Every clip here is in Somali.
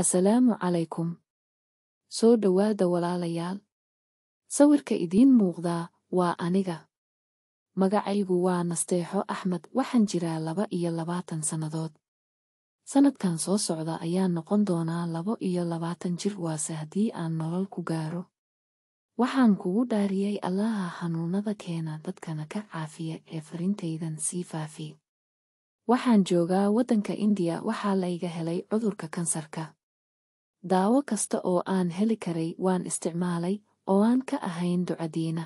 assalaamu calaykum soo dhowaada walaalayaal sawirka idiin muuqdaa waa aniga magacaygu waa nasteexo axmed waxaan jiraa laba iyo labaatan sannadood sannadkan soo socda ayaan noqon doonaa labo iyo labaatan jir waase haddii aan nolol ku gaaro waxaan kugu dhaariyey allaha xanuunnada keena dadkana ka caafiya ee farintaydan sii faafi waxaan joogaa waddanka indiya waxaa layga helay cudurka kansarka daawo kasta oo aan heli karay waan isticmaalay oo aan ka ahayn ducadiina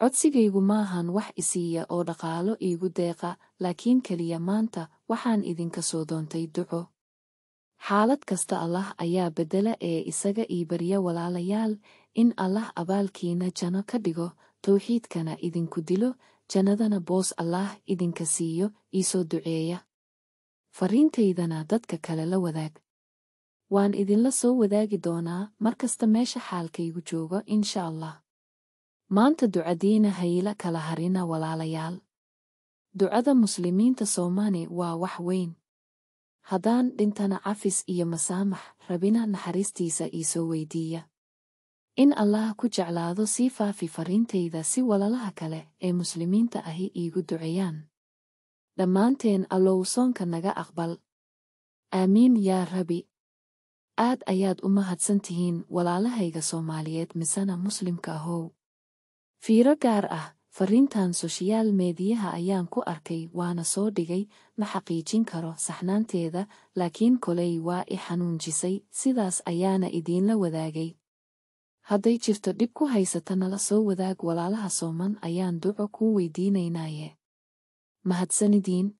codsigaygu maahan wax isiiya oo dhaqaalo iigu deeqa laakiin keliya maanta waxaan idinka soo doontay duco xaalad kasta allah ayaa beddela ee isaga ii barya walaalayaal in allah abaalkiina janno ka dhigo towxiidkana idinku dilo jannadana boos allaah idinka siiyo iisoo duceeya farriintaydana dadka kale la wadaag waan idinla soo wadaagi doonaa mar kasta meesha xaalkaygu joogo insha allah maanta ducadiina hayla kala harina walaalayaal ducada muslimiinta soomaali waa wax weyn haddaan dhintana cafis iyo masaamax rabina naxariistiisa ii soo weydiiya in allaah ku jeclaado sii faafi fariintayda si walalaha kale ee muslimiinta ahi iigu duceeyaan dhammaanteen allow soonka naga aqbal aamiin yaa rabbi aad ayaad u mahadsan tihiin walaalahayga soomaaliyeed misena muslimka ahow fiiro gaar ah fariintan soshiyaal meediyaha ayaan ku arkay waana soo dhigay ma xaqiijin karo saxnaanteeda laakiin koley waa i xanuunjisay sidaas ayaana idiinla wadaagay hadday jirto dhib ku haysata nala soo wadaag walaalaha sooman ayaan duco kuu weydiinaynaaye mahadsanidin